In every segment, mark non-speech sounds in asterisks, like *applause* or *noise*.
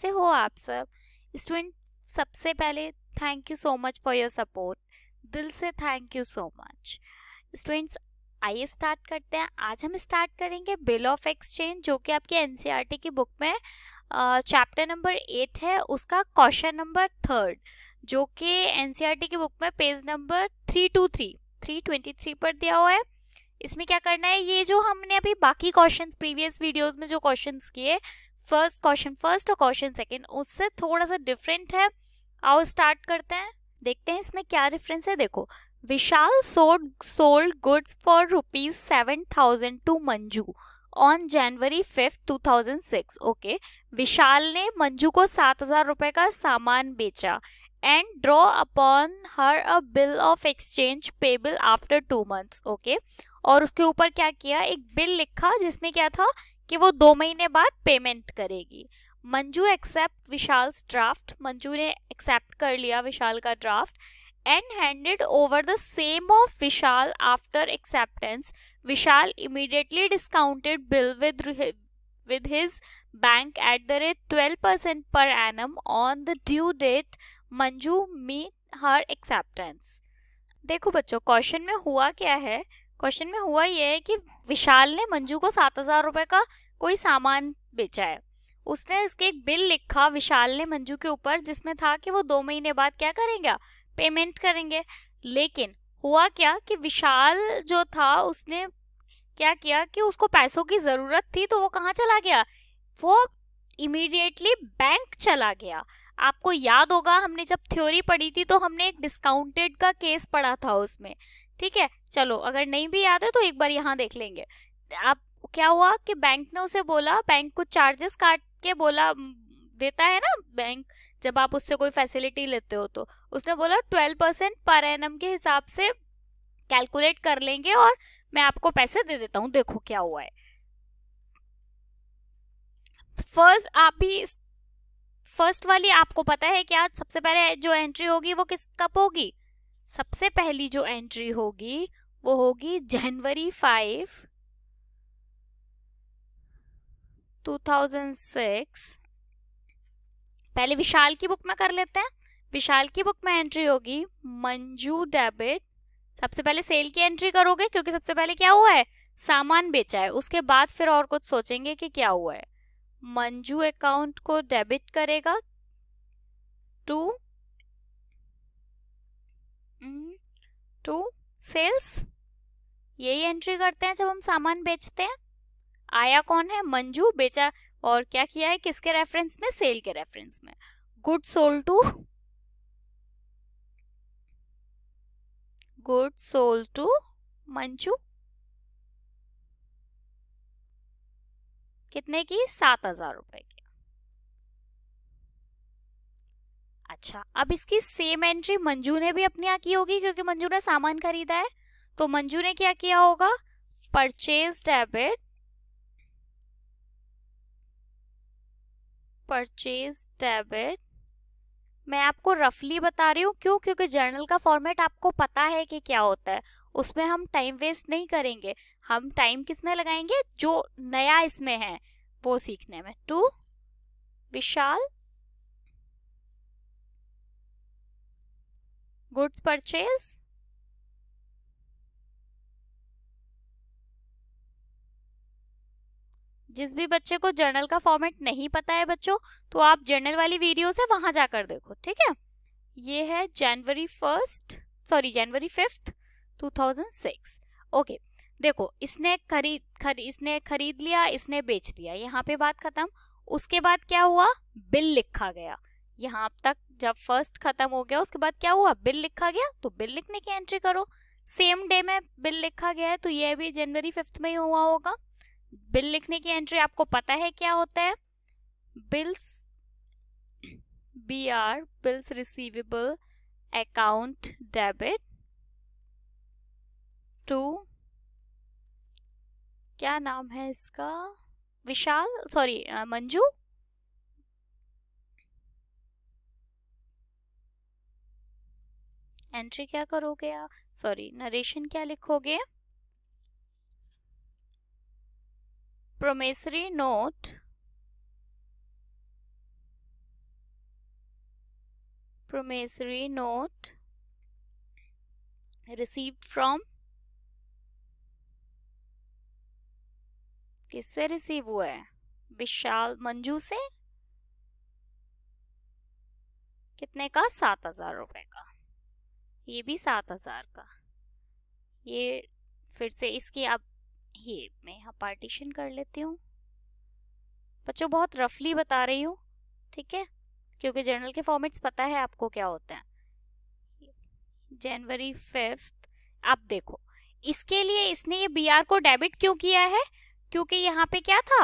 से हो आप सब स्टूडेंट सबसे पहले thank you so much for your support दिल से thank you so much students आइए स्टार्ट करते हैं आज हम स्टार्ट करेंगे बिल ऑफ एक्सचेंज जो कि आपकी एन e की बुक में चैप्टर नंबर एट है उसका क्वेश्चन नंबर थर्ड जो कि एन e की बुक में page number three two three three twenty three पर दिया हुआ है इसमें क्या करना है ये जो हमने अभी बाकी क्वेश्चंस प्रीवियस वीडियोस में जो क्वेश्चंस किए फर्स्ट क्वेश्चन फर्स्ट और क्वेश्चन सेकेंड उससे थोड़ा सा डिफरेंट है आओ स्टार्ट करते हैं देखते हैं इसमें क्या डिफरेंस है देखो Vishal sold sold goods for rupees seven thousand to Manju on January fifth two thousand six okay Vishal ने मंजू को सात हजार रुपये का सामान बेचा and draw upon her a bill of exchange payable after two months okay और उसके ऊपर क्या किया एक बिल लिखा जिसमें क्या था कि वो दो महीने बाद पेमेंट करेगी मंजू एक्सेप्ट विशाल ड्राफ्ट मंजू ने एक्सेप्ट कर लिया विशाल का draft and handed over the same of Vishal after acceptance Vishal immediately discounted bill with with his bank at the rate twelve percent per annum on the due date Manju me her acceptance देखो बच्चों question में हुआ क्या है question में हुआ ये है कि विशाल ने मंजू को सात हजार रुपए का कोई सामान बेचा है उसने इसके एक बिल लिखा विशाल ने मंजू के ऊपर जिसमें था कि वो दो महीने बाद क्या करेंगे पेमेंट करेंगे लेकिन हुआ क्या कि विशाल जो था उसने क्या किया कि उसको पैसों की ज़रूरत थी तो वो कहाँ चला गया वो इमीडिएटली बैंक चला गया आपको याद होगा हमने जब थ्योरी पढ़ी थी तो हमने एक डिस्काउंटेड का केस पढ़ा था उसमें ठीक है चलो अगर नहीं भी याद है तो एक बार यहाँ देख लेंगे आप क्या हुआ कि बैंक ने उसे बोला बैंक कुछ चार्जेस काट के बोला देता है ना बैंक जब आप उससे कोई फैसिलिटी लेते हो तो उसने बोला ट्वेल्व परसेंट पर एन के हिसाब से कैलकुलेट कर लेंगे और मैं आपको पैसे दे देता हूँ देखो क्या हुआ है फर्स्ट आप भी फर्स्ट वाली आपको पता है क्या सबसे पहले जो एंट्री होगी वो किस कब होगी सबसे पहली जो एंट्री होगी वो होगी जनवरी फाइव 2006 पहले विशाल की बुक में कर लेते हैं विशाल की बुक में एंट्री होगी मंजू डेबिट सबसे पहले सेल की एंट्री करोगे क्योंकि सबसे पहले क्या हुआ है सामान बेचा है उसके बाद फिर और कुछ सोचेंगे कि क्या हुआ है मंजू अकाउंट को डेबिट करेगा टू सेल्स यही एंट्री करते हैं जब हम सामान बेचते हैं आया कौन है मंजू बेचा और क्या किया है किसके रेफरेंस में सेल के रेफरेंस में good sold to good sold to Manju कितने की सात हजार रुपए की अच्छा अब इसकी सेम एंट्री मंजू ने भी अपने यहाँ की होगी क्योंकि मंजू ने सामान खरीदा है तो मंजू ने क्या किया होगा परचेज डेबिट परचेज डेबिट मैं आपको रफली बता रही हूँ क्यों क्योंकि जर्नल का फॉर्मेट आपको पता है कि क्या होता है उसमें हम टाइम वेस्ट नहीं करेंगे हम टाइम किस में लगाएंगे जो नया इसमें है वो सीखने में टू विशाल goods purchase जिस भी बच्चे को जर्नल का फॉर्मेट नहीं पता है बच्चों तो आप जर्नल वाली वीडियो है वहां जाकर देखो ठीक है ये है January first sorry January fifth 2006 okay देखो इसने खरीद खरी, इसने खरीद लिया इसने बेच दिया यहाँ पे बात खत्म उसके बाद क्या हुआ बिल लिखा गया यहाँ अब तक जब फर्स्ट खत्म हो गया उसके बाद क्या हुआ बिल लिखा गया तो बिल लिखने की एंट्री करो सेम डे में बिल लिखा गया है तो ये भी जनवरी फिफ्थ में ही हुआ होगा बिल लिखने की एंट्री आपको पता है क्या होता है bills B R bills receivable account debit to क्या नाम है इसका विशाल सॉरी मंजू एंट्री क्या करोगे आप सॉरी नरेशन क्या लिखोगे promissory note promissory note receive from किससे रिसीव हुआ है विशाल मंजू से कितने का सात हजार रुपए का ये भी सात हज़ार का ये फिर से इसकी अब ये मैं यहाँ पार्टीशन कर लेती हूँ बच्चों बहुत रफली बता रही हूँ ठीक है क्योंकि जर्नल के फॉर्मेट्स पता है आपको क्या होते हैं जनवरी फिफ्थ आप देखो इसके लिए इसने ये बीआर को डेबिट क्यों किया है क्योंकि यहाँ पे क्या था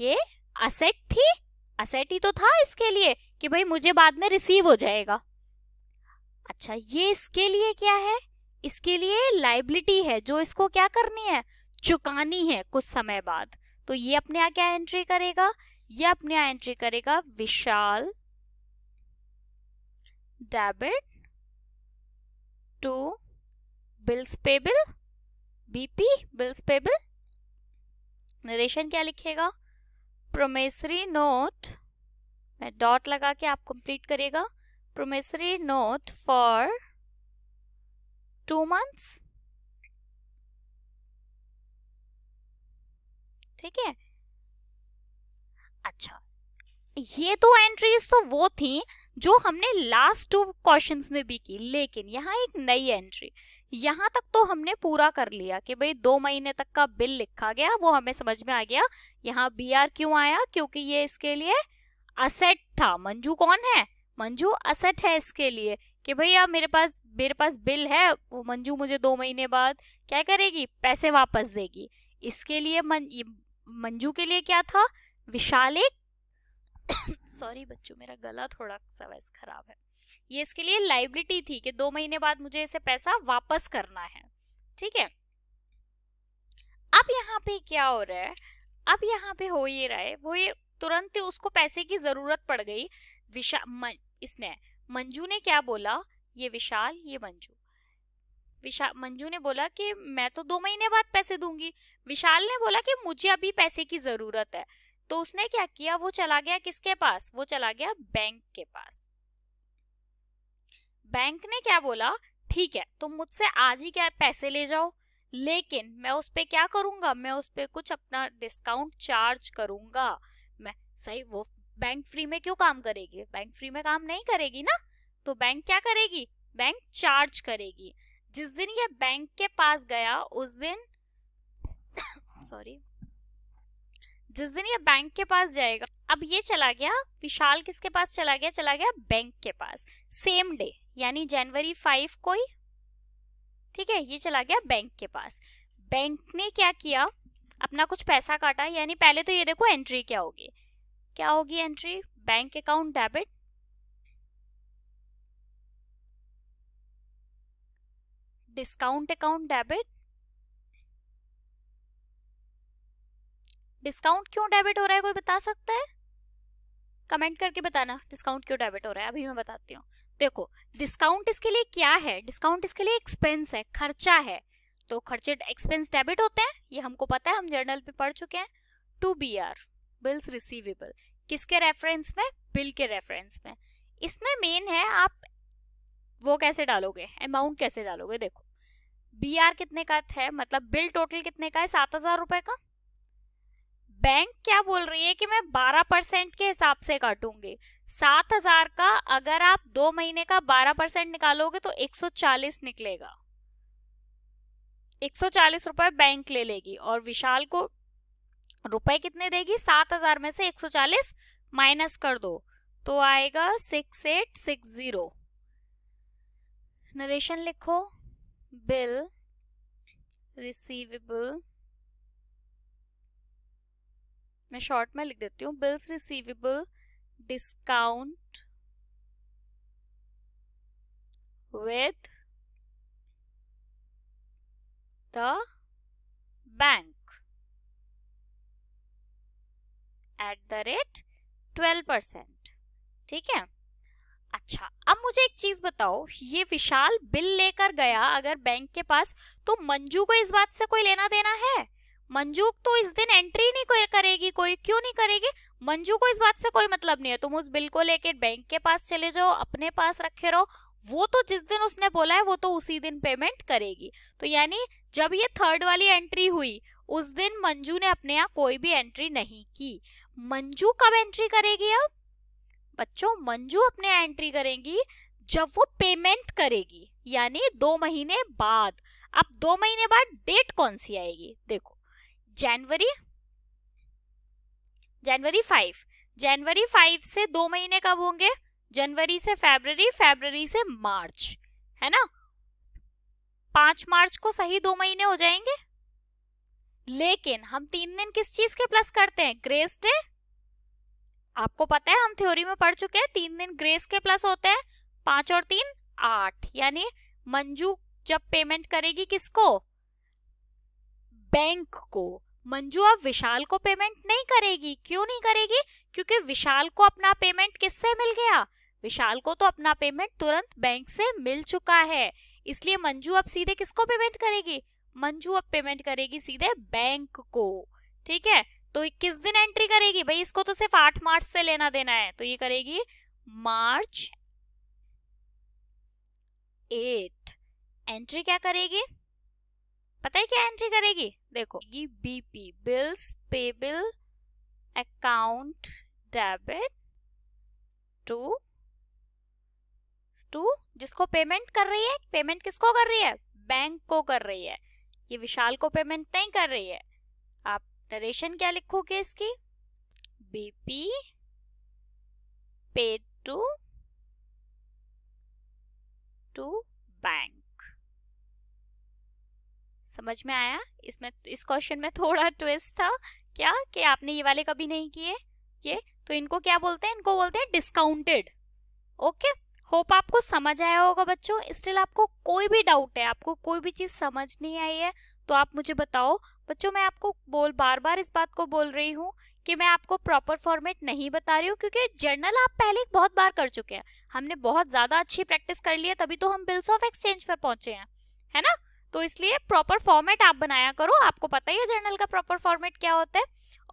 ये असेट थी असेट ही तो था इसके लिए कि भाई मुझे बाद में रिसीव हो जाएगा अच्छा ये इसके लिए क्या है इसके लिए लाइबिलिटी है जो इसको क्या करनी है चुकानी है कुछ समय बाद तो ये अपने यहाँ क्या एंट्री करेगा ये अपने यहाँ एंट्री करेगा Vishal debit to bills payable BP bills payable narration क्या लिखेगा प्रोमेसरी नोट मैं डॉट लगा के आप कंप्लीट करेगा promissory note for two months ठीक है अच्छा ये दो एंट्रीज तो वो थी जो हमने लास्ट टू क्वेश्चंस में भी की लेकिन यहाँ एक नई एंट्री यहाँ तक तो हमने पूरा कर लिया कि भाई दो महीने तक का बिल लिखा गया वो हमें समझ में आ गया यहाँ बी आर क्यों आया क्योंकि ये इसके लिए असेट था मंजू कौन है मंजू असट है इसके लिए कि भैया मेरे पास मेरे पास बिल है वो मंजू मुझे दो महीने बाद क्या करेगी पैसे वापस देगी इसके लिए मन मंजू के लिए क्या था विशाल एक *coughs* सॉरी बच्चों मेरा गला थोड़ा सा वैसे खराब है ये इसके लिए लाइबिलिटी थी कि दो महीने बाद मुझे इसे पैसा वापस करना है ठीक है अब यहाँ पे क्या हो रहा है अब यहाँ पे हो ये रहा है वो ये तुरंत उसको पैसे की जरूरत पड़ गई विशा इसने मंजू ने क्या बोला ये विशाल ये मंजू विशाल मंजू ने बोला कि मैं तो दो महीने बाद पैसे दूंगी विशाल ने बोला कि मुझे अभी पैसे की जरूरत है तो उसने क्या किया वो चला गया किसके पास वो चला गया बैंक के पास बैंक ने क्या बोला ठीक है तुम तो मुझसे आज ही क्या पैसे ले जाओ लेकिन मैं उस पर क्या करूंगा मैं उस पर कुछ अपना डिस्काउंट चार्ज करूंगा मैं सही वो बैंक फ्री में क्यों काम करेगी बैंक फ्री में काम नहीं करेगी ना तो बैंक क्या करेगी बैंक चार्ज करेगी जिस दिन ये बैंक के पास गया उस दिन *coughs* सॉरी जिस दिन ये बैंक के पास जाएगा अब ये चला गया विशाल किसके पास चला गया चला गया बैंक के पास सेम डे यानी जनवरी फाइव को ही ठीक है ये चला गया बैंक के पास बैंक ने क्या किया अपना कुछ पैसा काटा यानी पहले तो ये देखो एंट्री क्या होगी क्या होगी entry bank account debit discount account debit discount क्यों डेबिट हो रहा है कोई बता सकता है कमेंट करके बताना डिस्काउंट क्यों डेबिट हो रहा है अभी मैं बताती हूँ देखो डिस्काउंट इसके लिए क्या है डिस्काउंट इसके लिए एक्सपेंस है खर्चा है तो खर्चे एक्सपेंस डेबिट होते हैं ये हमको पता है हम जर्नल पे पढ़ चुके हैं to B R bills receivable किसके रेफरेंस में बिल के रेफरेंस में इसमें मेन है आप वो कैसे डालोगे अमाउंट कैसे डालोगे देखो बी आर कितने का है मतलब बिल टोटल कितने का है सात हजार रुपए का बैंक क्या बोल रही है कि मैं बारह परसेंट के हिसाब से काटूंगी सात हजार का अगर आप दो महीने का बारह परसेंट निकालोगे तो एक सौ चालीस निकलेगा एक सौ चालीस रुपए बैंक ले लेगी और विशाल को रुपए कितने देगी सात हजार में से एक सौ चालीस माइनस कर दो तो आएगा six eight six zero narration लिखो बिल रिसीवेबल मैं शॉर्ट में लिख देती हूँ bills receivable discount with the bank at the rate twelve percent ठीक है अच्छा अब मुझे एक चीज बताओ ये विशाल बिल लेकर गया अगर बैंक के पास तो मंजू को इस बात से कोई लेना देना है मंजू तो इस दिन एंट्री नहीं कोई करेगी कोई क्यों नहीं करेगी मंजू को इस बात से कोई मतलब नहीं है तुम उस बिल को लेकर बैंक के पास चले जाओ अपने पास रखे रहो वो तो जिस दिन उसने बोला है वो तो उसी दिन पेमेंट करेगी तो यानी जब ये थर्ड वाली एंट्री हुई उस दिन मंजू ने अपने यहाँ कोई भी एंट्री नहीं की मंजू कब एंट्री करेगी अब बच्चों मंजू अपने एंट्री करेंगी जब वो पेमेंट करेगी यानी दो महीने बाद अब दो महीने बाद डेट कौन सी आएगी देखो जनवरी जनवरी फाइव जनवरी फाइव से दो महीने कब होंगे जनवरी से फेबररी फेबररी से मार्च है ना पांच मार्च को सही दो महीने हो जाएंगे लेकिन हम तीन दिन किस चीज के प्लस करते हैं ग्रेस डे आपको पता है हम थ्योरी में पढ़ चुके हैं तीन दिन ग्रेस के प्लस होते हैं पांच और तीन आठ यानी मंजू जब पेमेंट करेगी किसको बैंक को मंजू अब विशाल को पेमेंट नहीं करेगी क्यों नहीं करेगी क्योंकि विशाल को अपना पेमेंट किससे मिल गया विशाल को तो अपना पेमेंट तुरंत बैंक से मिल चुका है इसलिए मंजू अब सीधे किसको पेमेंट करेगी मंजू अब पेमेंट करेगी सीधे बैंक को ठीक है तो किस दिन एंट्री करेगी भाई इसको तो सिर्फ आठ मार्च से लेना देना है तो ये करेगी मार्च एट एंट्री क्या करेगी पता है क्या एंट्री करेगी देखो ये BP bills payable account debit to to जिसको पेमेंट कर रही है पेमेंट किसको कर रही है बैंक को कर रही है ये विशाल को पेमेंट नहीं कर रही है आप नरेशन क्या लिखोगे इसकी BP paid to to bank समझ में आया इसमें इस क्वेश्चन में थोड़ा ट्विस्ट था क्या कि आपने ये वाले कभी नहीं किए ये तो इनको क्या बोलते हैं इनको बोलते हैं डिस्काउंटेड ओके okay? होप आपको समझ आया होगा बच्चों स्टिल आपको कोई भी डाउट है आपको कोई भी चीज़ समझ नहीं आई है तो आप मुझे बताओ बच्चों मैं आपको बोल बार बार इस बात को बोल रही हूँ कि मैं आपको प्रॉपर फॉर्मेट नहीं बता रही हूँ क्योंकि जर्नल आप पहले बहुत बार कर चुके हैं हमने बहुत ज़्यादा अच्छी प्रैक्टिस कर ली है तभी तो हम बिल्स ऑफ एक्सचेंज पर पहुँचे हैं है ना तो इसलिए प्रॉपर फॉर्मेट आप बनाया करो आपको पता ही है जर्नल का प्रॉपर फॉर्मेट क्या होता है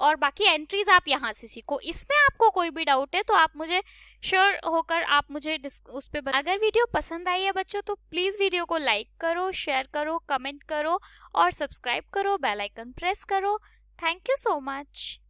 और बाकी एंट्रीज आप यहाँ से सीखो इसमें आपको कोई भी डाउट है तो आप मुझे श्योर sure होकर आप मुझे उस पर अगर वीडियो पसंद आई है बच्चों तो प्लीज़ वीडियो को लाइक करो शेयर करो कमेंट करो और सब्सक्राइब करो बेलाइकन प्रेस करो थैंक यू सो मच